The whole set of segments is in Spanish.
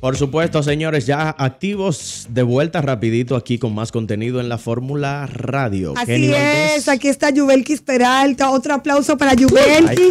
Por supuesto, señores, ya activos de vuelta rapidito aquí con más contenido en la Fórmula Radio. Así es, aquí está Jubelki Peralta. Otro aplauso para Jubelki.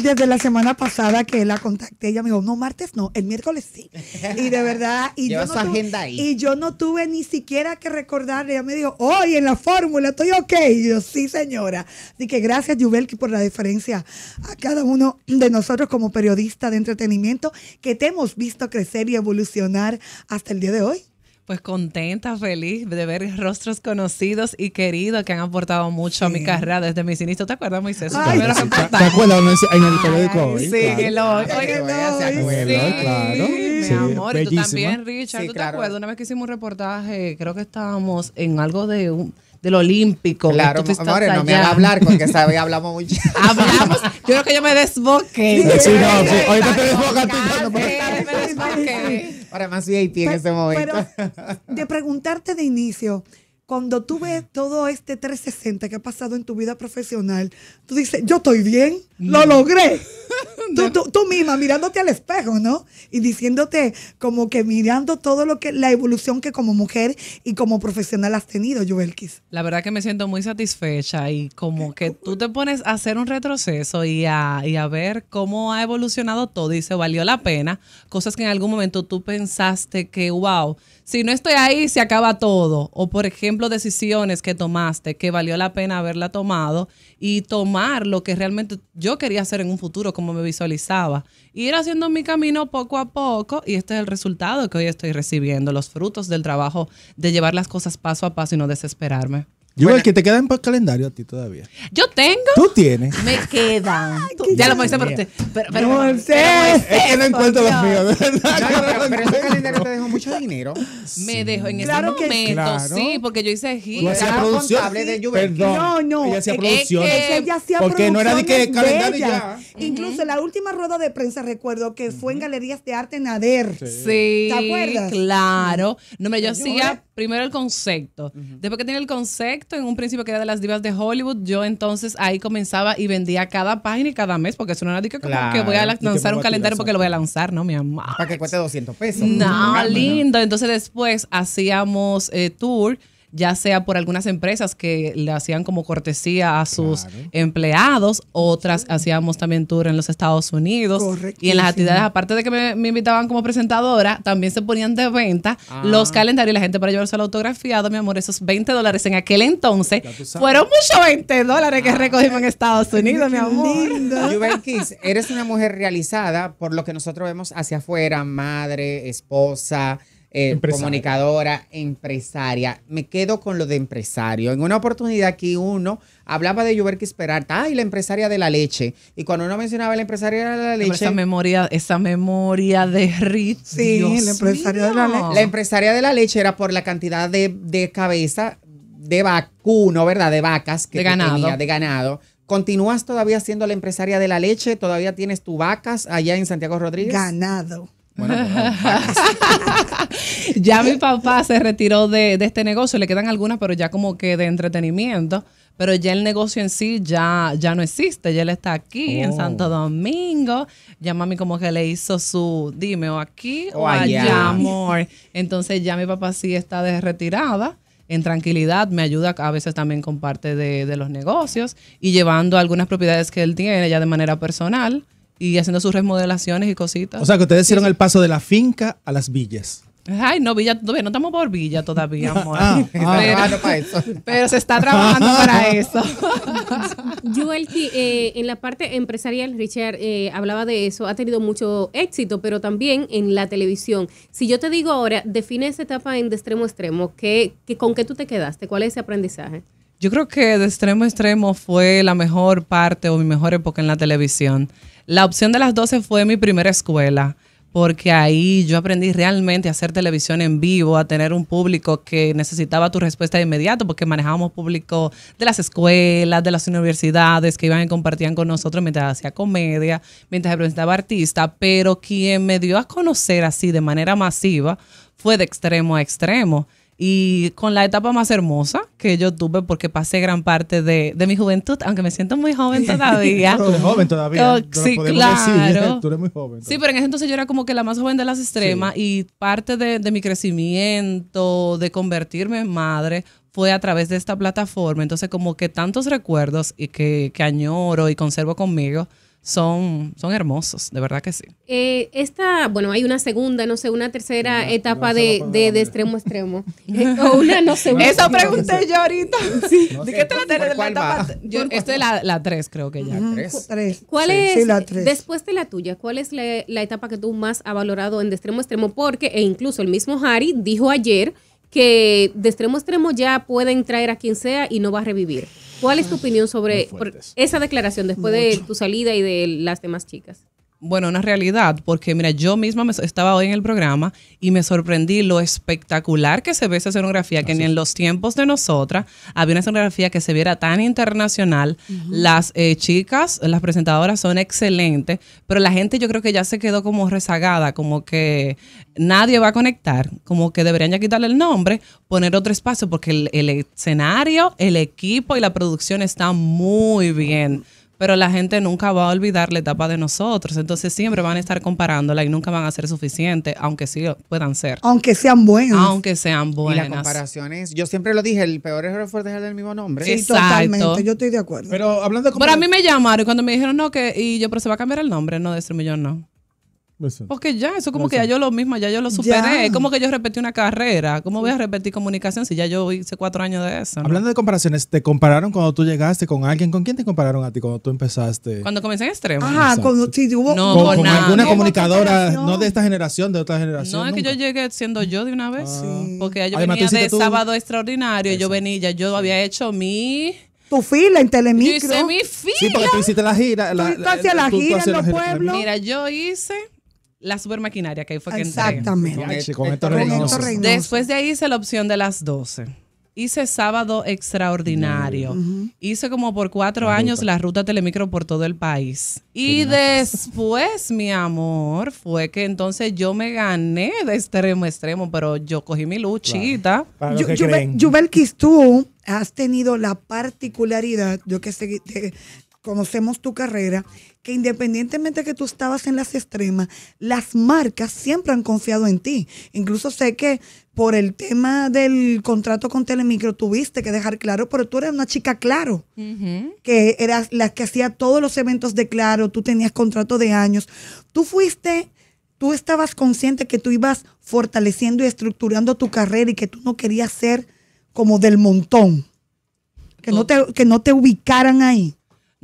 desde la semana pasada que la contacté, ella me dijo, no, martes no, el miércoles sí. Y de verdad, y, yo, no tuve, y yo no tuve ni siquiera que recordarle. Ella me dijo, hoy en la Fórmula estoy ok. Y yo, sí, señora. Así que gracias, Jubelki por la diferencia a cada uno de nosotros como periodista de entretenimiento que te hemos visto crecer crecer y evolucionar hasta el día de hoy. Pues contenta, feliz de ver rostros conocidos y queridos que han aportado mucho sí. a mi carrera desde mis inicios. ¿Te acuerdas, Moisés? Ay, ¿Te, sí, ¿Te acuerdas en el periódico hoy? Sí, claro. el Oye, Sí, claro. Sí, mi amor, y tú también, Richard. ¿Tú claro. te acuerdas? Una vez que hicimos un reportaje, creo que estábamos en algo de un del olímpico. Claro, amores, no me hagas hablar porque esta hablamos mucho. Hablamos, yo creo que yo me desboqué. Sí, sí, no, sí. Ahorita te Para más VIP en ese momento. de preguntarte de inicio, cuando tú ves todo este 360 que ha pasado en tu vida profesional, tú dices, yo estoy bien, lo logré. Tú, tú, misma mirándote al espejo, ¿no? Y diciéndote como que mirando todo lo que la evolución que como mujer y como profesional has tenido, kiss La verdad que me siento muy satisfecha y como que tú te pones a hacer un retroceso y a, y a ver cómo ha evolucionado todo y se valió la pena. Cosas que en algún momento tú pensaste que, wow, si no estoy ahí se acaba todo. O por ejemplo, decisiones que tomaste que valió la pena haberla tomado y tomar lo que realmente yo quería hacer en un futuro como me visualizaba. ir haciendo mi camino poco a poco y este es el resultado que hoy estoy recibiendo, los frutos del trabajo de llevar las cosas paso a paso y no desesperarme. Yo el que te queda en el calendario a ti todavía. Yo tengo. Tú tienes. Me quedan. ya lo Moisés, pero, ti. pero, pero, no, pero, Es que no encuentro los míos, verdad. pero, ese calendario te dejó mucho dinero. Me dejó en ese momento, sí, porque yo hice gira. hacía producción. De Perdón. No, no. Ella hacía producción. ella hacía porque no era de que calendario ya. Incluso la última rueda de prensa, recuerdo que fue en Galerías de Arte Nader. Sí. sí ¿Te acuerdas? Claro. No, me yo hacía primero el concepto. Después que tenía el concepto, en un principio que era de las divas de Hollywood, yo entonces ahí comenzaba y vendía cada página y cada mes, porque eso no era que, que voy a lanzar un calendario porque lo voy a lanzar, ¿no, mi amor? Para que cueste 200 pesos. No, lindo. Entonces después hacíamos eh, tour ya sea por algunas empresas que le hacían como cortesía a sus empleados, otras hacíamos también tour en los Estados Unidos. Y en las actividades, aparte de que me, invitaban como presentadora, también se ponían de venta los ah. calendarios la gente para llevarse la autografiado, mi amor, esos 20 dólares en aquel entonces fueron muchos 20 dólares que ah. recogimos en Estados Unidos, mi amor. Lindo. eres una mujer realizada por lo que nosotros vemos hacia afuera, madre, esposa, eh, comunicadora, empresaria. Me quedo con lo de empresario. En una oportunidad aquí uno hablaba de esperar, Ah, y la empresaria de la leche. Y cuando uno mencionaba la empresaria de la leche. esa memoria, esa memoria de Ritz. Sí, la empresaria de la leche. La empresaria de la leche era por la cantidad de, de cabeza de vacuno, ¿verdad? De vacas que de ganado. de ganado. ¿Continúas todavía siendo la empresaria de la leche? ¿Todavía tienes tus vacas allá en Santiago Rodríguez? Ganado. Pues ya mi papá se retiró de, este negocio, le quedan algunas, pero ya como que de entretenimiento. Pero ya el negocio en sí ya, ya no existe, ya él está aquí en oh. Santo Domingo. Ya mami como que le hizo su, dime, o aquí oh, o allá, amor. Entonces ya mi papá sí está de retirada en tranquilidad, me ayuda a veces también con parte de, de, los negocios y llevando algunas propiedades que él tiene ya de manera personal y haciendo sus remodelaciones y cositas. O sea, que ustedes hicieron el paso de la finca a las villas. Ay, no, Villa todavía, no estamos por Villa todavía, amor. Ah, ah. pero, ah, para eso. pero, se está trabajando para eso. Yo eh, en la parte empresarial, Richard eh, hablaba de eso, ha tenido mucho éxito, pero también en la televisión. Si yo te digo ahora, define esa etapa en de extremo a extremo, ¿qué, con qué tú te quedaste? ¿Cuál es ese aprendizaje? Yo creo que de extremo a extremo fue la mejor parte o mi mejor época en la televisión. La opción de las 12 fue mi primera escuela, porque ahí yo aprendí realmente a hacer televisión en vivo, a tener un público que necesitaba tu respuesta de inmediato, porque manejábamos público de las escuelas, de las universidades, que iban y compartían con nosotros mientras hacía comedia, mientras representaba artista, pero quien me dio a conocer así de manera masiva fue de extremo a extremo y con la etapa más hermosa que yo tuve porque pasé gran parte de, mi juventud, aunque me siento muy joven todavía. joven todavía. Oh, sí, claro. Sí, pero en ese entonces yo era como que la más joven de las extremas y parte de, mi crecimiento, de convertirme en madre, fue a través de esta plataforma. Entonces como que tantos recuerdos y que, que añoro y conservo conmigo son, son hermosos, de verdad que sí. Eh, esta, bueno, hay una segunda, no sé, una tercera etapa de, de, extremo extremo. Eh, o una, no sé. Eso pregunté yo ahorita. Sí. ¿De qué te la la etapa? Yo, es la, tres, creo que ya. ¿Cuál es, después de la tuya, cuál es la, etapa que tú más has valorado en de extremo extremo? Porque, e incluso el mismo Harry dijo ayer que de extremo extremo ya pueden traer a quien sea y no va a revivir. ¿Cuál es tu opinión sobre esa declaración después de tu salida y de las demás chicas? bueno, una realidad, porque mira, yo misma estaba hoy en el programa y me sorprendí lo espectacular que se ve esa escenografía, que ni en los tiempos de nosotras había una escenografía que se viera tan internacional. Las eh, chicas, las presentadoras son excelentes, pero la gente yo creo que ya se quedó como rezagada, como que nadie va a conectar, como que deberían ya quitarle el nombre, poner otro espacio, porque el, el escenario, el equipo y la producción están muy bien pero la gente nunca va a olvidar la etapa de nosotros. Entonces siempre van a estar comparándola y nunca van a ser suficientes, aunque sí puedan ser. Aunque sean buenas. Aunque sean buenas. las comparaciones, yo siempre lo dije, el peor error fue dejar el mismo nombre. Sí, totalmente, yo estoy de acuerdo. Pero hablando de a mí me llamaron y cuando me dijeron, no, que y yo, pero se va a cambiar el nombre, no, de este Millón no. Porque ya, eso como que ya yo lo mismo, ya yo lo superé. Es como que yo repetí una carrera. ¿Cómo voy a repetir comunicación si ya yo hice cuatro años de eso? Hablando de comparaciones, ¿te compararon cuando tú llegaste con alguien? ¿Con quién te compararon a ti cuando tú empezaste? Cuando comencé en extremo. ah cuando sí hubo con, alguna comunicadora, no de esta generación, de otra generación. No, es que yo llegué siendo yo de una vez. Ah. Porque yo venía de sábado extraordinario. Yo venía, ya yo había hecho mi tu fila en Telemicro. hice mi fila. Sí, porque tú hiciste la gira. La, gira en los pueblos. Mira, yo hice la supermaquinaria, que ahí fue que Exactamente. Exactamente. Después de ahí hice la opción de las 12. Hice sábado extraordinario. Hice como por cuatro años la ruta telemicro por todo el país. Y después, mi amor, fue que entonces yo me gané de extremo a extremo, pero yo cogí mi luchita. Jubel, tú has tenido la particularidad, yo que sé, conocemos tu carrera, que independientemente que tú estabas en las extremas, las marcas siempre han confiado en ti. Incluso sé que por el tema del contrato con Telemicro tuviste que dejar claro, pero tú eras una chica claro, que eras la que hacía todos los eventos de claro, tú tenías contrato de años, tú fuiste... Tú estabas consciente que tú ibas fortaleciendo y estructurando tu carrera y que tú no querías ser como del montón, que no que no te ubicaran ahí.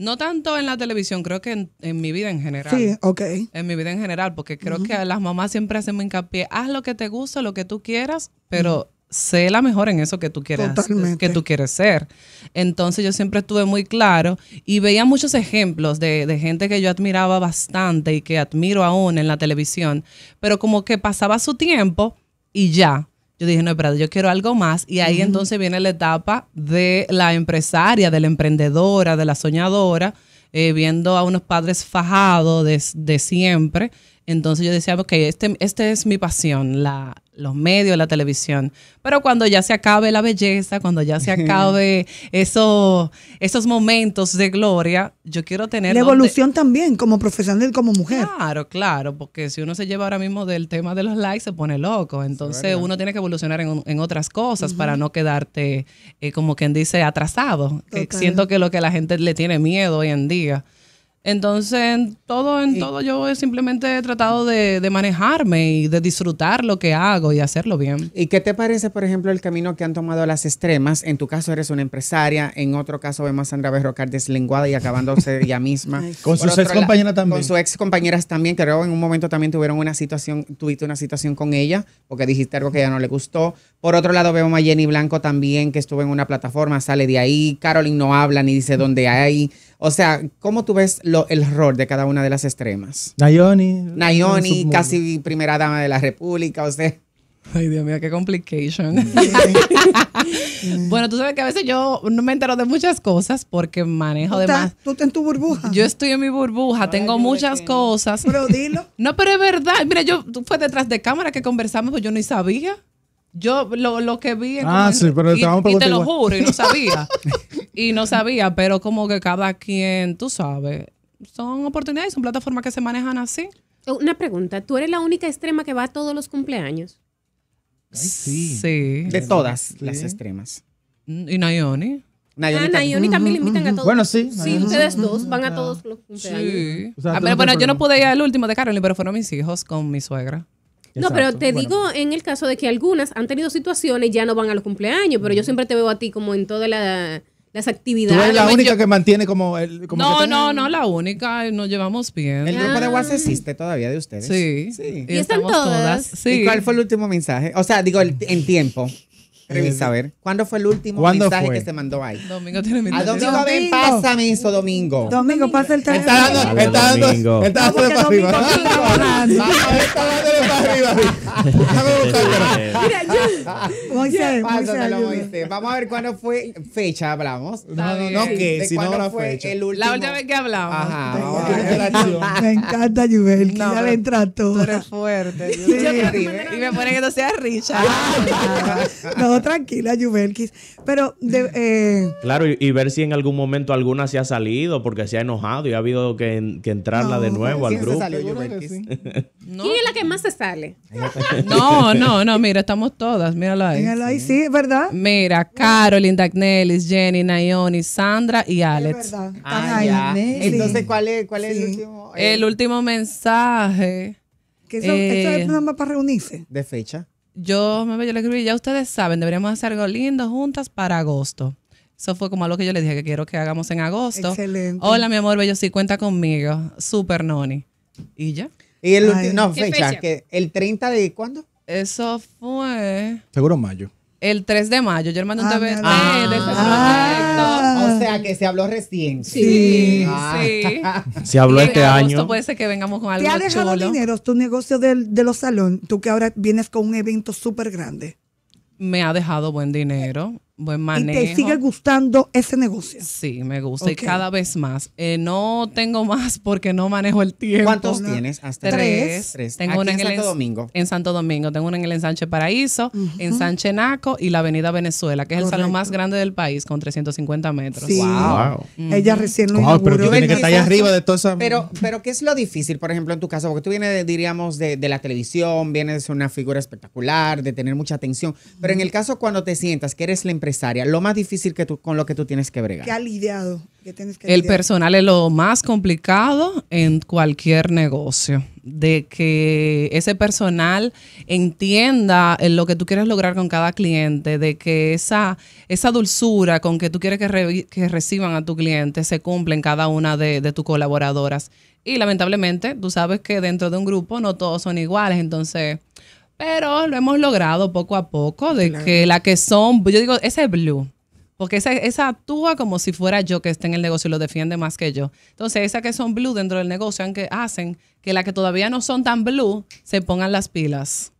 No tanto en la televisión, creo que en, mi vida en general. Sí, ok. En mi vida en general, porque creo que las mamás siempre hacen hincapié, haz lo que te gusta, lo que tú quieras, mm. pero sé la mejor en eso que tú quieras, que tú quieres ser. Entonces yo siempre estuve muy claro y veía muchos ejemplos de, de gente que yo admiraba bastante y que admiro aún en la televisión, pero como que pasaba su tiempo y ya, yo dije, no, pero yo quiero algo más. Y ahí entonces viene la etapa de la empresaria, de la emprendedora, de la soñadora, eh, viendo a unos padres fajados de siempre, entonces yo decía, ok, este, este es mi pasión, los medios, la televisión. Pero cuando ya se acabe la belleza, cuando ya se acabe esos momentos de gloria, yo quiero tener... La evolución también como profesional, como mujer. Claro, claro, porque si uno se lleva ahora mismo del tema de los likes, se pone loco. Entonces uno tiene que evolucionar en, otras cosas para no quedarte, eh, como quien dice, atrasado. siento que lo que la gente le tiene miedo hoy en día. Entonces, en todo, en todo, yo he simplemente he tratado de, manejarme y de disfrutar lo que hago y hacerlo bien. ¿Y qué te parece, por ejemplo, el camino que han tomado las extremas? En tu caso eres una empresaria, en otro caso vemos a Sandra Berrocar deslenguada y acabándose ella misma. con sus ex compañeras también. Con sus ex compañeras también, creo en un momento también tuvieron una situación, tuviste una situación con ella, porque dijiste algo que ella no le gustó. Por otro lado, vemos a Jenny Blanco también, que estuvo en una plataforma, sale de ahí. Carolyn no habla ni dice dónde hay. O sea, ¿cómo tú ves lo, el rol de cada una de las extremas? Nayoni. Nayoni, casi primera dama de la República, o sea. Ay, Dios mío, qué complication. bueno, tú sabes que a veces yo no me entero de muchas cosas porque manejo de más. Tú estás en tu burbuja. Yo estoy en mi burbuja, tengo muchas cosas. Pero dilo. No, pero es verdad. Mira, yo tú fue detrás de cámara que conversamos, pues yo ni sabía. Yo lo, lo que vi Ah, sí, pero y, te lo juro, y no sabía. y no sabía, pero como que cada quien, tú sabes, son oportunidades, son plataformas que se manejan así. Una pregunta, ¿tú eres la única extrema que va a todos los cumpleaños? sí. sí. De todas las extremas. ¿Y Nayoni? Nayoni ah, también le invitan a todos. Bueno, sí. Sí, ustedes dos van a todos los cumpleaños. Sí. Ah, bueno, yo no pude ir al último de Carolyn, pero fueron mis hijos con mi suegra. No, pero te digo en el caso de que algunas han tenido situaciones y ya no van a los cumpleaños, pero yo siempre te veo a ti como en todas las actividades. eres la única que mantiene como... El, no, no, no, la única, nos llevamos bien. El grupo de ah. WhatsApp existe todavía de ustedes. Sí. sí. Y, están todas? ¿Y cuál fue el último mensaje? O sea, digo, en tiempo. Revisa, a ver. ¿Cuándo fue el último mensaje que se mandó ahí? Domingo tiene A Domingo, domingo. ven, pásame eso, Domingo. Domingo, pasa el teléfono. Está dando, está dando, está dando para arriba. Está dando para arriba. Vamos a ver cuándo fue fecha, hablamos. No, no, no, que si no la fecha. La última vez que hablamos. Ajá. Me encanta, Yubel. Ya le entra todo. Tú eres fuerte. Y me pone que no sea Richard. No, tranquila, Yuvelkis Pero. Eh, claro, y, ver si en algún momento alguna se ha salido porque se ha enojado y ha habido que, entrarla de nuevo al grupo. ¿Quién es la que más se sale? no, no, no, mira, estamos todas. míralo ahí. ahí, sí, verdad. Mira, Carolyn, Dagnelis, Jenny, Nayoni, Sandra y Alex. Ah, Entonces, ¿cuál es, cuál es el último? El eh, último mensaje. Que eso, esto es eh, nada más para reunirse. De fecha yo, me yo le escribí, ya ustedes saben, deberíamos hacer algo lindo juntas para agosto. Eso fue como algo que yo le dije que quiero que hagamos en agosto. Excelente. Hola, mi amor, bello, sí, cuenta conmigo. Super noni. ¿Y ya? Y el último, no, Que el 30 de cuándo? Eso fue. Seguro mayo el 3 de mayo. Yo no te un ah, de ese ah. O sea que se habló recién. Sí, ah. sí. Se habló este año. puede ser que vengamos con algo ¿Te ha dejado dinero tu negocio de los salones? Tú que ahora vienes con un evento súper grande. Me ha dejado buen dinero buen manejo. Y te sigue gustando ese negocio. Sí, me gusta y cada vez más. Eh, no tengo más porque no manejo el tiempo. ¿Cuántos tienes? Hasta tres. Tengo Aquí en, Santo Domingo. En Santo Domingo. Tengo uno en el Ensanche Paraíso, en Naco y la Avenida Venezuela, que es el salón más grande del país con 350 metros. Wow. Ella recién lo inauguró. Pero tiene que estar allá arriba de toda Pero, pero ¿qué es lo difícil, por ejemplo, en tu caso? Porque tú vienes, diríamos, de, la televisión, vienes de ser una figura espectacular, de tener mucha atención. Pero en el caso cuando te sientas que eres la empresa lo más difícil que tú, con lo que tú tienes que bregar. ¿Qué ha lidiado? el personal es lo más complicado en cualquier negocio. De que ese personal entienda eh, lo que tú quieres lograr con cada cliente, de que esa, esa dulzura con que tú quieres que, reciban a tu cliente se cumple en cada una de, de tus colaboradoras. Y lamentablemente, tú sabes que dentro de un grupo no todos son iguales, entonces pero lo hemos logrado poco a poco, de que la que son, yo digo, ese blue, porque esa, esa, actúa como si fuera yo que esté en el negocio y lo defiende más que yo. Entonces, esas que son blue dentro del negocio aunque hacen que las que todavía no son tan blue se pongan las pilas.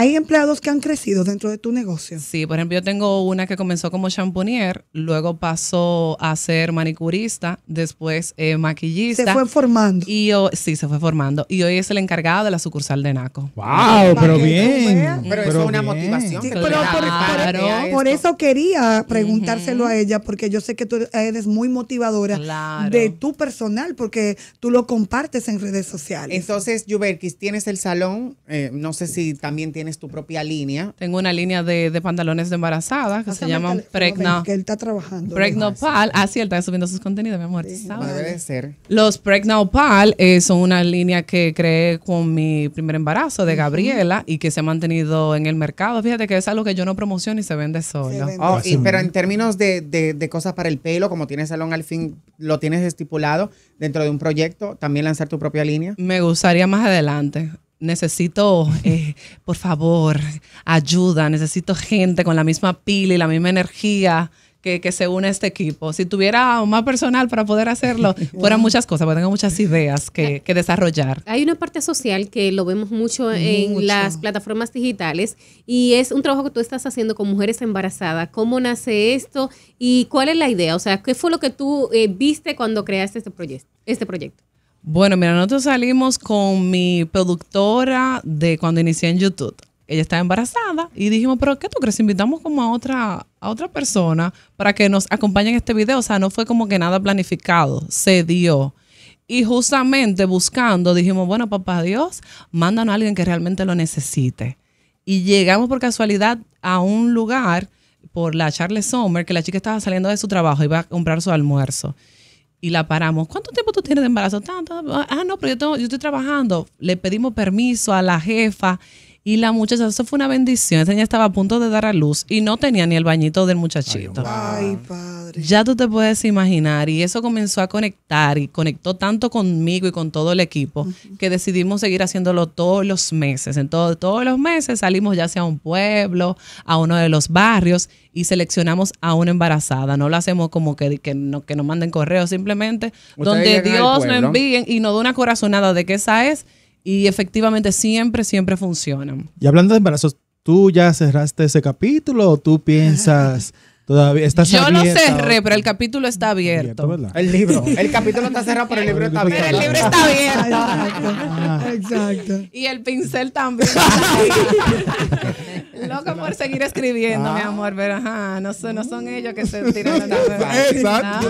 ¿Hay empleados que han crecido dentro de tu negocio? Sí, por ejemplo, yo tengo una que comenzó como champonier, luego pasó a ser manicurista, después eh, maquillista. Se fue formando. Y hoy, sí, se fue formando. Y hoy es el encargado de la sucursal de NACO. ¡Wow! pero bien. Pero, eso es una motivación. por, eso quería preguntárselo a ella, porque yo sé que tú eres muy motivadora de tu personal, porque tú lo compartes en redes sociales. Entonces, Juberkis, tienes el salón, eh, no sé si también tienes tu propia línea. Tengo una línea de, pantalones de embarazada que se llama Pregno. Que él está trabajando. Pregnopal. Ah, sí, él está subiendo sus contenidos, mi amor. debe ser. Los Pregnopal eh, son una línea que creé con mi primer embarazo de Gabriela y que se ha mantenido en el mercado. Fíjate que es algo que yo no promociono y se vende solo. Oh, pero en términos de, cosas para el pelo, como tienes salón al fin, lo tienes estipulado dentro de un proyecto, también lanzar tu propia línea. Me gustaría más adelante necesito, eh, por favor, ayuda, necesito gente con la misma pila y la misma energía. Que, se une a este equipo. Si tuviera más personal para poder hacerlo, fueran muchas cosas, porque tengo muchas ideas que, desarrollar. Hay una parte social que lo vemos mucho en las plataformas digitales y es un trabajo que tú estás haciendo con mujeres embarazadas. ¿Cómo nace esto y cuál es la idea? O sea, ¿qué fue lo que tú eh, viste cuando creaste este proyecto? Este proyecto? Bueno, mira, nosotros salimos con mi productora de cuando inicié en YouTube. Ella estaba embarazada y dijimos, pero ¿qué tú crees? Invitamos como a otra, a otra persona para que nos acompañe en este video. O sea, no fue como que nada planificado, se dio. Y justamente buscando, dijimos, bueno, papá Dios, mándanos a alguien que realmente lo necesite. Y llegamos por casualidad a un lugar por la Charles Sommer, que la chica estaba saliendo de su trabajo y iba a comprar su almuerzo y la paramos. ¿Cuánto tiempo tú tienes de embarazo? Tanto. Ah, no, pero yo, yo estoy trabajando. Le pedimos permiso a la jefa y la muchacha, eso fue una bendición. Esa niña estaba a punto de dar a luz y no tenía ni el bañito del muchachito. Ay, padre. Ya tú te puedes imaginar. Y eso comenzó a conectar y conectó tanto conmigo y con todo el equipo que decidimos seguir haciéndolo todos los meses. En todos los meses salimos ya sea a un pueblo, a uno de los barrios y seleccionamos a una embarazada. No lo hacemos como que, que, nos manden correos, simplemente donde Dios nos envíen y nos dé una corazonada de que esa es y efectivamente siempre, siempre funcionan. Y hablando de embarazos, ¿tú ya cerraste ese capítulo o tú piensas... Todavía está Yo lo cerré, pero el capítulo está abierto. el libro. El capítulo está cerrado, pero el libro está abierto. Pero el libro está abierto. Exacto. Y el pincel también. Loco por seguir escribiendo, mi ah. amor, pero ajá, no son, no son ellos que se tiran la Exacto.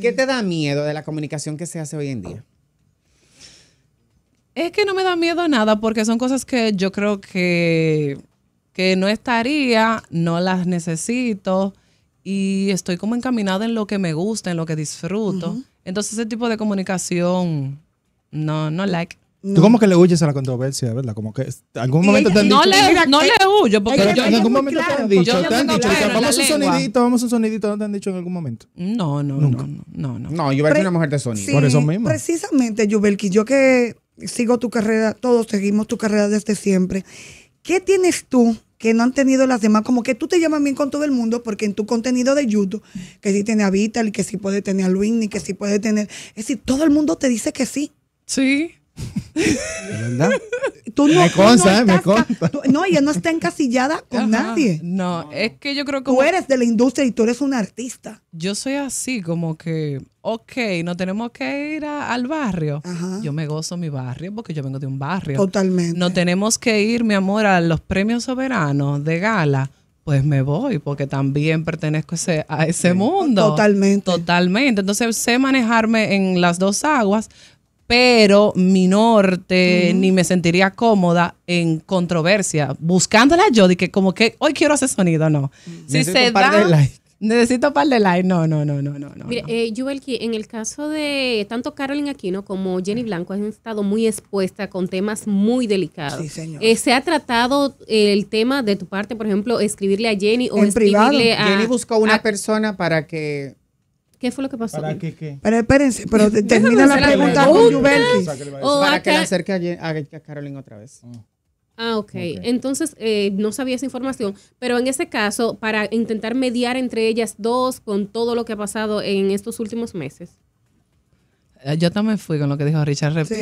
¿Qué te da miedo de la comunicación que se hace hoy en día? Es que no me da miedo nada porque son cosas que yo creo que, que no estaría, no las necesito y estoy como encaminada en lo que me gusta, en lo que disfruto. Entonces ese tipo de comunicación, no, no like. Tú como que le huyes a la controversia, ¿verdad? Como que algún momento te han dicho... No le, no le huyo, porque yo, en algún momento te han dicho, te han dicho, vamos un sonidito, vamos un sonidito, ¿no te han dicho en algún momento? No, no, no, no, no. No, es una mujer de sonido. Por eso mismo. precisamente, Yubelki, yo que sigo tu carrera, todos seguimos tu carrera desde siempre. ¿Qué tienes tú que no han tenido las demás? Como que tú te llamas bien con todo el mundo, porque en tu contenido de YouTube, que sí tiene a Vital, que sí puede tener a y que sí puede tener. Es decir, todo el mundo te dice que sí. Sí. ¿Verdad? Tú no, me ¿eh? no, ella no está encasillada con nadie. No, es que yo creo que... Tú eres de la industria y tú eres un artista. Yo soy así, como que, ok, no tenemos que ir al barrio. Yo me gozo mi barrio porque yo vengo de un barrio. Totalmente. No tenemos que ir, mi amor, a los premios soberanos de gala pues me voy, porque también pertenezco a ese mundo. Totalmente. Totalmente. Entonces sé manejarme en las dos aguas, pero mi norte ni me sentiría cómoda en controversia, buscándola yo de que como que hoy quiero hacer sonido, no. necesito par de like. necesito par de like, no, no, no, no, no. Mire, no. Eh, en el caso de tanto Carolyn Aquino como Jenny Blanco han estado muy expuesta con temas muy delicados. Sí, señor. Eh, se ha tratado el tema de tu parte, por ejemplo, escribirle a Jenny o en privado. Jenny buscó una persona para que ¿Qué fue lo que pasó? ¿Para qué Pero espérense, pero termina la pregunta con Juventus. Para que le acerque a, a Carolyn otra vez. Ah. ah, okay. ok. Entonces, eh, no sabía esa información, pero en ese caso, para intentar mediar entre ellas dos con todo lo que ha pasado en estos últimos meses. Eh, yo también fui con lo que dijo Richard. Sí,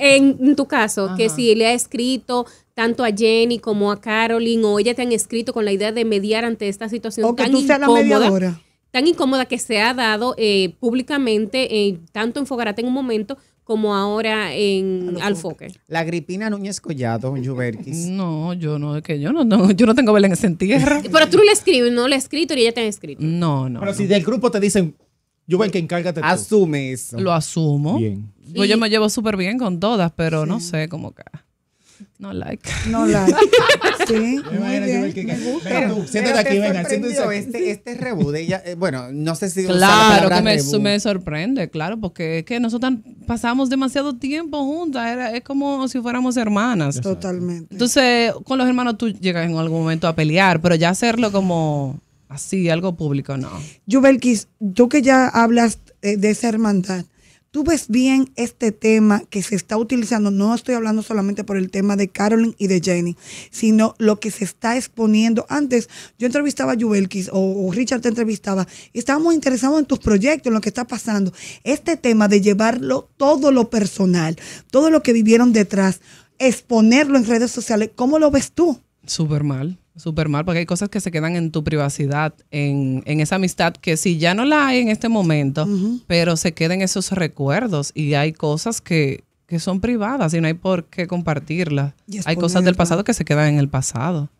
en tu caso, que si le ha escrito tanto a Jenny como a Carolyn, o ella te han escrito con la idea de mediar ante esta situación o que tú seas la mediadora tan incómoda que se ha dado eh, públicamente, eh, tanto en Fogarate en un momento como ahora en Alfoque. La gripina Núñez Collado, Juberkis. No, yo no, es que yo no, yo no tengo vela en ese tierra. Pero tú le escribes, no le escrito y ella te ha escrito. No, no. Pero si del grupo te dicen, Juven, que encárgate Asume eso. Lo asumo. Bien. Pues yo, yo me llevo súper bien con todas, pero no sé cómo que... Ah. No like. No like. sí. muy bien. me siéntate aquí, venga, siéntate aquí. Este, este eh, bueno, no sé si. Claro, que me, sorprende, claro, porque es que nosotros pasamos demasiado tiempo juntas. es como si fuéramos hermanas. Totalmente. Entonces, con los hermanos tú llegas en algún momento a pelear, pero ya hacerlo como así, algo público, no. Jubelkis, tú que ya hablas eh, de esa hermandad, tú ves bien este tema que se está utilizando, no estoy hablando solamente por el tema de Carolyn y de Jenny, sino lo que se está exponiendo. Antes yo entrevistaba a Jubelkis o, o, Richard te entrevistaba y estábamos interesados en tus proyectos, en lo que está pasando. Este tema de llevarlo todo lo personal, todo lo que vivieron detrás, exponerlo en redes sociales, ¿cómo lo ves tú? Súper mal. Súper mal, porque hay cosas que se quedan en tu privacidad, en, esa amistad que si ya no la hay en este momento, pero se quedan esos recuerdos y hay cosas que, que son privadas y no hay por qué compartirlas. Hay cosas del pasado que se quedan en el pasado.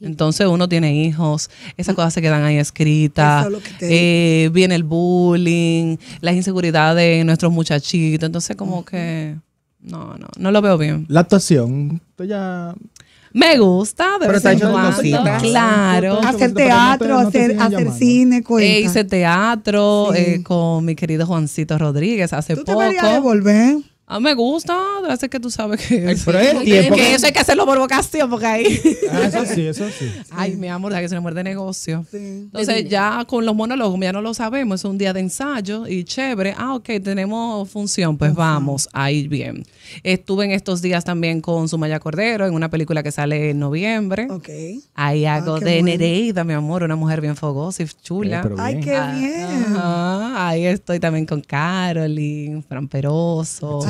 Entonces uno tiene hijos, esas cosas se quedan ahí escritas, eh, viene el bullying, las inseguridades de nuestros muchachitos, entonces como que no, no, no lo veo bien. La actuación, estoy ya me gusta, de está Claro. Hacer teatro, hacer, hacer cine. Cuenta. Eh, hice teatro eh, con mi querido Juancito Rodríguez hace ¿Tú te poco. volver? Ah, me gusta, gracias que tú sabes que, eso hay que hacerlo por vocación, porque ahí. Ah, eso sí, eso sí. Ay, mi amor, la que se me muerde negocio. Entonces, ya con los monólogos, ya no lo sabemos, es un día de ensayo y chévere. Ah, ok, tenemos función, pues vamos, ahí bien. Estuve en estos días también con Sumaya Cordero en una película que sale en noviembre. Ok. Ahí ah, hago de Nereida, mi amor, una mujer bien fogosa y chula. Eh, Ay, qué ah, bien. ahí estoy también con Carolyn, Fran Peroso.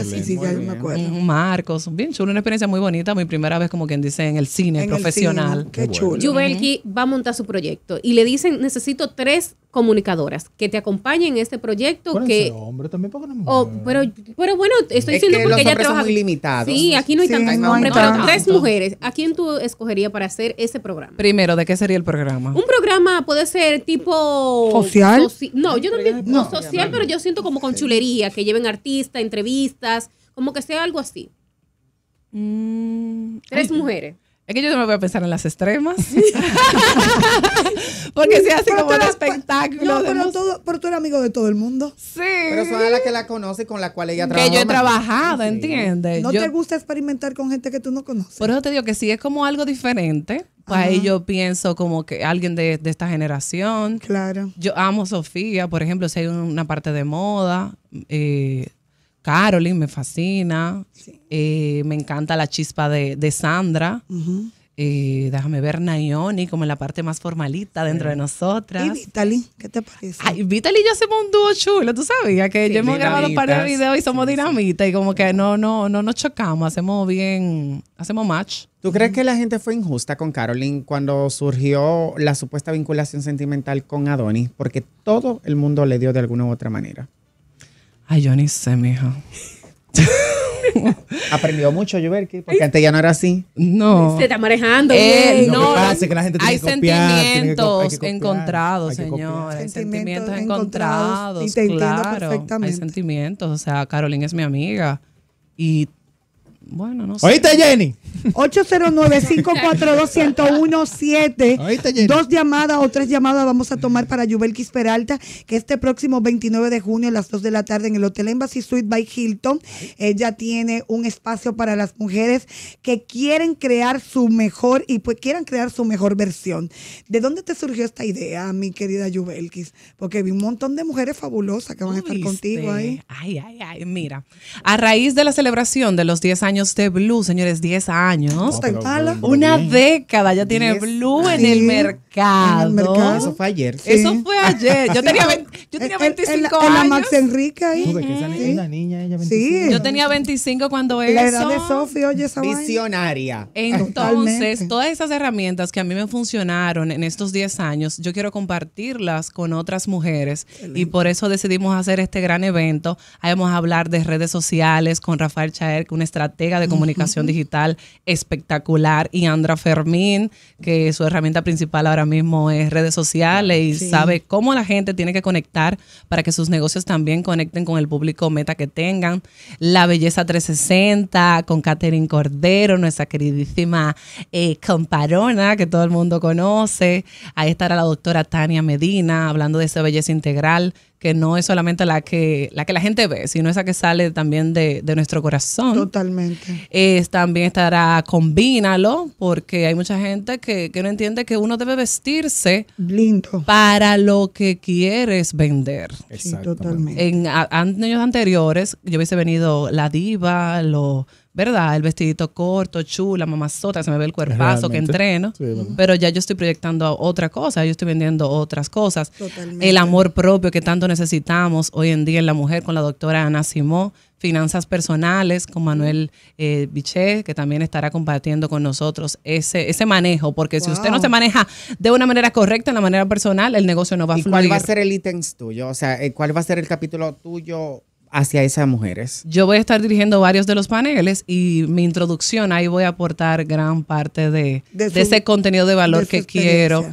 Marcos, bien chulo, una experiencia muy bonita, mi primera vez como quien dice en el cine profesional. Qué, chulo. va a montar su proyecto y le dicen, necesito tres comunicadoras que te acompañen en este proyecto que hombre también porque oh, pero bueno estoy diciendo porque ella trabaja muy sí aquí no hay tantos tres mujeres a quién tú escogerías para hacer ese programa primero de qué sería el programa un programa puede ser tipo social no yo no, social pero yo siento como con chulería que lleven artistas entrevistas como que sea algo así mm, tres mujeres es que yo no me voy a pensar en las extremas. Porque si hace como un espectáculo. pero, pero, tú eres amigo de todo el mundo. Sí. Pero son la que la conoce y con la cual ella trabaja. Que yo he trabajado, ¿entiendes? No te gusta experimentar con gente que tú no conoces. Por eso te digo que si es como algo diferente, pues ahí yo pienso como que alguien de, de, esta generación. Claro. Yo amo Sofía, por ejemplo, si hay una parte de moda. Eh, Caroline me fascina. Eh, me encanta la chispa de, Sandra. Eh, déjame ver Nayoni como la parte más formalita dentro de nosotras. Y Vitali, ¿qué te parece? Ay, Vitali y yo hacemos un dúo chulo. Tú sabías que ya yo hemos grabado un par de videos y somos dinamita y como que no, no, no nos chocamos, hacemos bien, hacemos match. ¿Tú crees que la gente fue injusta con Caroline cuando surgió la supuesta vinculación sentimental con Adonis? Porque todo el mundo le dio de alguna u otra manera. Ay, yo ni sé, mija. Aprendió mucho Yuberki, porque antes ya no era así. No. Se está manejando. Eh, no, que la gente hay, sentimientos encontrados, señor. Hay sentimientos encontrados. Y claro, perfectamente. Hay sentimientos. O sea, Carolina es mi amiga. Y bueno, no sé. ¿Oíste, Jenny? 809-542-1017. Dos llamadas o tres llamadas vamos a tomar para Yubelkis Peralta, que este próximo 29 de junio a las 2 de la tarde en el Hotel Embassy Suite by Hilton, ella tiene un espacio para las mujeres que quieren crear su mejor y pues quieran crear su mejor versión. ¿De dónde te surgió esta idea, mi querida Yubelkis? Porque vi un montón de mujeres fabulosas que van a estar contigo ahí. Ay, ay, ay, mira. A raíz de la celebración de los 10 años de Blue, señores, 10 años. Una década ya tiene Blue en, el mercado. Eso fue ayer. Eso fue ayer. Yo tenía, 25 ah, años. la Max Enrique ahí. Yo tenía 25 cuando eso. Visionaria. Entonces, todas esas herramientas que a mí me funcionaron en estos 10 años, yo quiero compartirlas con otras mujeres y por eso decidimos hacer este gran evento. vamos a hablar de redes sociales con Rafael Chaer, que una estrategia de comunicación digital espectacular, y Andra Fermín, que su herramienta principal ahora mismo es redes sociales y sabe cómo la gente tiene que conectar para que sus negocios también conecten con el público meta que tengan. La Belleza 360 con catering Cordero, nuestra queridísima eh, comparona que todo el mundo conoce. Ahí estará la doctora Tania Medina hablando de esa belleza integral que no es solamente la que la, que la gente ve, sino esa que sale también de, nuestro corazón. Totalmente. es también estará Combínalo, porque hay mucha gente que, que no entiende que uno debe vestirse lindo para lo que quieres vender. sí totalmente En años anteriores, yo hubiese venido la diva, los ¿verdad? El vestidito corto, chula, mamazota, se me ve el cuerpazo que entreno. pero ya yo estoy proyectando otra cosa, yo estoy vendiendo otras cosas. Totalmente. El amor propio que tanto necesitamos hoy en día en la mujer con la doctora Ana Simó, finanzas personales con Manuel eh, Bichet, que también estará compartiendo con nosotros ese, ese manejo, porque si usted no se maneja de una manera correcta, en la manera personal, el negocio no va a ¿Y fluir. ¿Cuál va a ser el ítem tuyo? O sea, eh, ¿cuál va a ser el capítulo tuyo? hacia esas mujeres. Yo voy a estar dirigiendo varios de los paneles y mi introducción ahí voy a aportar gran parte de, ese contenido de valor que quiero.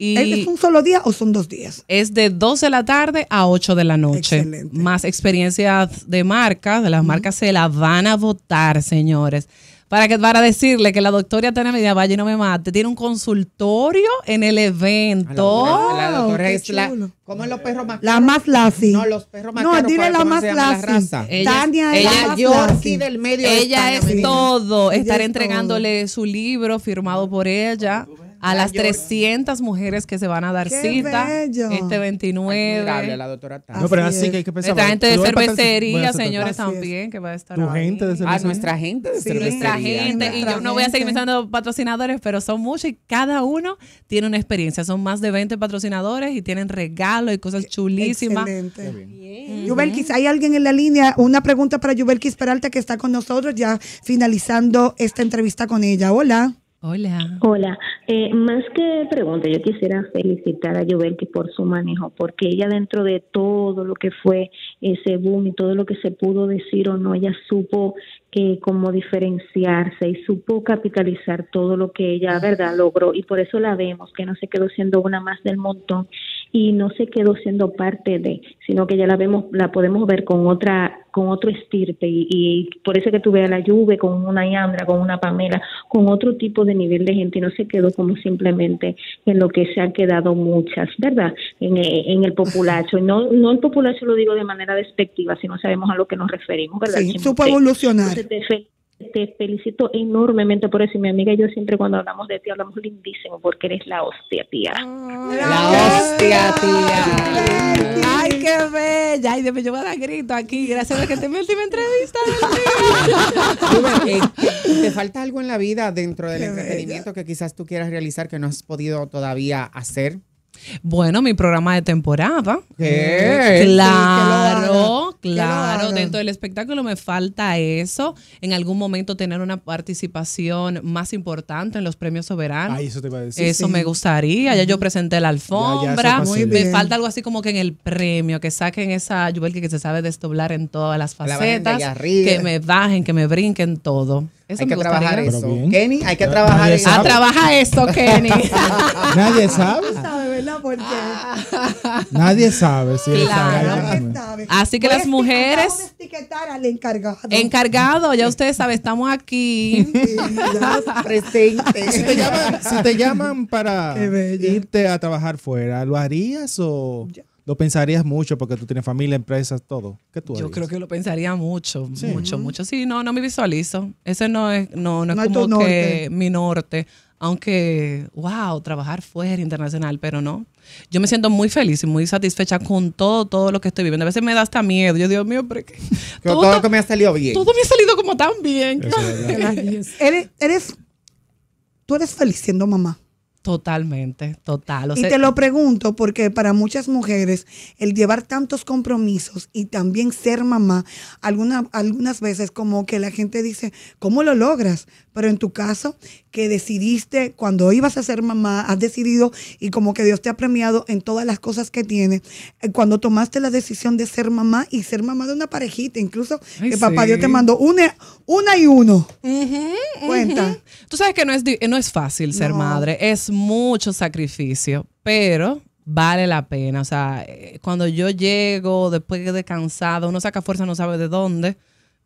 ¿Es un solo día o son dos días? Es de 12 de la tarde a 8 de la noche. Más experiencias de marca, de las marcas se las van a votar, señores para, decirle que la doctora Tania Medina, valle no me mate, tiene un consultorio en el evento. la, oh, doctora, la ¿Cómo es los perros más La más No, los perros más No, tiene dile la más lazi. Tania es la más del medio. Ella es todo. Estar entregándole su libro firmado por ella a las 300 mujeres que se van a dar cita este 29. Ay, la doctora Tan. No, pero así que hay que pensar. gente de cervecería, señores, también, que va a estar. Tu gente de cervecería. Ah, nuestra gente sí, Nuestra gente. y yo no voy a seguir pensando patrocinadores, pero son muchos y cada uno tiene una experiencia. Son más de 20 patrocinadores y tienen regalos y cosas chulísimas. Excelente. Yubelkis, hay alguien en la línea. Una pregunta para Yubelkis Peralta que está con nosotros ya finalizando esta entrevista con ella. Hola. Hola. Hola. Eh, más que pregunta, yo quisiera felicitar a Jovelki por su manejo, porque ella dentro de todo lo que fue ese boom y todo lo que se pudo decir o no, ella supo que cómo diferenciarse y supo capitalizar todo lo que ella, ¿verdad?, logró. Y por eso la vemos, que no se quedó siendo una más del montón y no se quedó siendo parte de, sino que ya la vemos, la podemos ver con otra, con otro estirpe y, por eso que tuve a la lluvia con una Yandra, con una Pamela, con otro tipo de nivel de gente y no se quedó como simplemente en lo que se han quedado muchas, ¿verdad? En, eh, el populacho. No, no el populacho lo digo de manera despectiva, si no sabemos a lo que nos referimos, ¿verdad? Sí, supo evolucionar. Te felicito enormemente por eso. mi amiga y yo siempre cuando hablamos de ti hablamos lindísimo porque eres la hostia, tía. Ah, la, hostia, tía. Ay, qué bella. Ay, yo voy a dar grito aquí. Gracias a que te mi última entrevista. Eh, eh, ¿Te falta algo en la vida dentro del entretenimiento que quizás tú quieras realizar que no has podido todavía hacer? Bueno, mi programa de temporada. Claro, claro. Dentro del espectáculo me falta eso. En algún momento tener una participación más importante en los premios soberanos. Ah, eso te iba a decir. Eso me gustaría. Ya yo presenté la alfombra. me falta algo así como que en el premio, que saquen esa Jubel que se sabe desdoblar en todas las facetas. que me bajen, que me brinquen todo. Eso hay que trabajar eso. Kenny, hay que trabajar eso. Ah, trabaja eso, Kenny. Nadie sabe porque nadie sabe si claro. Así que pues las mujeres encargado. ya ustedes saben, estamos aquí Si te llaman, para irte a trabajar fuera, ¿lo harías o lo pensarías mucho porque tú tienes familia, empresas, todo. ¿Qué tú Yo creo que lo pensaría mucho, mucho, mucho. Sí, no, no me visualizo. Ese no es, no, no, es como que mi norte aunque, wow, trabajar fuera internacional, pero no. Yo me siento muy feliz y muy satisfecha con todo, todo lo que estoy viviendo. A veces me da hasta miedo. Yo mío, pero qué? todo, lo que me ha salido bien. Todo me ha salido como tan bien. ¿Eres, eres, tú eres feliz siendo mamá. Totalmente, total. y te lo pregunto porque para muchas mujeres el llevar tantos compromisos y también ser mamá, alguna, algunas veces como que la gente dice, ¿cómo lo logras? Pero en tu caso, que decidiste cuando ibas a ser mamá, has decidido y como que Dios te ha premiado en todas las cosas que tiene, eh, cuando tomaste la decisión de ser mamá y ser mamá de una parejita, incluso que papá Dios te mandó una, una y uno. Cuenta. Tú sabes que no es, no es fácil ser madre, es mucho sacrificio, pero vale la pena. O sea, eh, cuando yo llego después de cansado, uno saca fuerza, no sabe de dónde,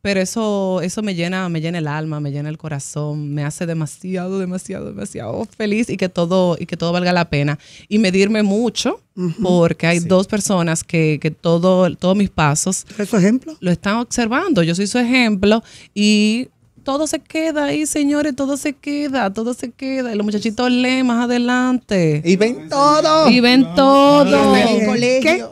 pero eso, eso me llena, me llena el alma, me llena el corazón, me hace demasiado, demasiado, demasiado feliz y que todo, y que todo valga la pena. Y medirme mucho, porque hay dos personas que, todo, todos mis pasos. ¿Es ejemplo? Lo están observando. Yo soy su ejemplo y todo se queda ahí, señores, todo se queda, todo se queda. Y los muchachitos leen más adelante. Y ven todo. Y ven todo.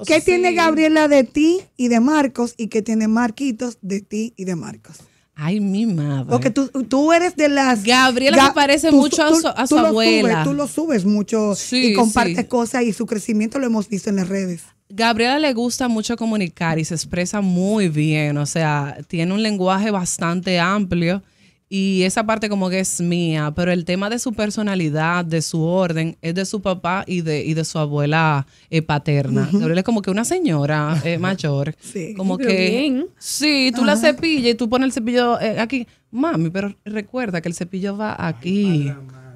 ¿Qué, tiene Gabriela de ti y de Marcos? ¿Y qué tiene Marquitos de ti y de Marcos? Ay, mi madre. Porque tú, tú eres de las. Gabriela Ga, parece mucho a su, abuela. Lo tú lo subes mucho y compartes cosas y su crecimiento lo hemos visto en las redes. Gabriela le gusta mucho comunicar y se expresa muy bien, o sea, tiene un lenguaje bastante amplio y esa parte como que es mía, pero el tema de su personalidad, de su orden, es de su papá y de, y de su abuela eh, paterna. Gabriela es como que una señora eh, mayor, sí, como que... Sí, tú la cepillas y tú pones el cepillo eh, aquí. Mami, pero recuerda que el cepillo va aquí.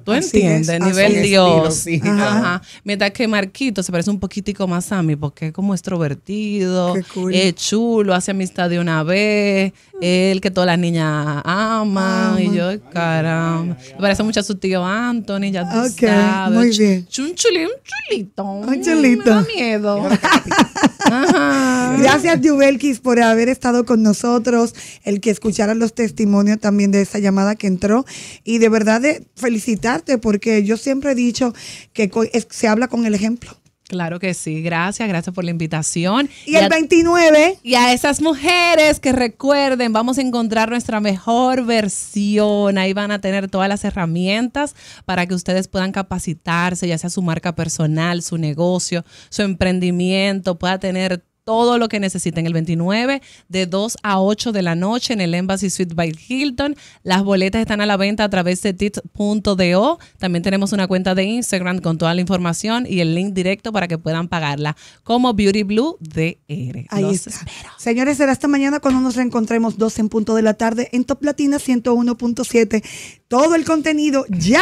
¿Tú entiendes? nivel Dios. Ajá. Mientras que Marquito se parece un poquitico más a mí porque es como extrovertido, es chulo, hace amistad de una vez, el que todas las niñas aman. Y yo, caramba. Me parece mucho a su tío Anthony, ya tú sabes. Muy Un chulito, un chulito. Un chulito. Me da miedo. Ajá. Gracias, Yubelkis, por haber estado con nosotros, el que escuchara los testimonios también de esa llamada que entró. Y de verdad, felicitarte, porque yo siempre he dicho que se habla con el ejemplo. Claro que sí, gracias, gracias por la invitación. Y, el 29. Y a esas mujeres que recuerden, vamos a encontrar nuestra mejor versión. Ahí van a tener todas las herramientas para que ustedes puedan capacitarse, ya sea su marca personal, su negocio, su emprendimiento, pueda tener todo lo que necesiten. El 29 de 2 a 8 de la noche en el Embassy Suite by Hilton. Las boletas están a la venta a través de tit.do. También tenemos una cuenta de Instagram con toda la información y el link directo para que puedan pagarla como Beauty Blue DR. Ahí Espero. Señores, será esta mañana cuando nos reencontremos 12 en punto de la tarde en Top Latina 101.7. Todo el contenido ya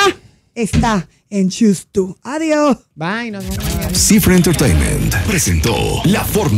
está en Choose 2. Adiós. Bye. Nos vemos Cifra Entertainment presentó la forma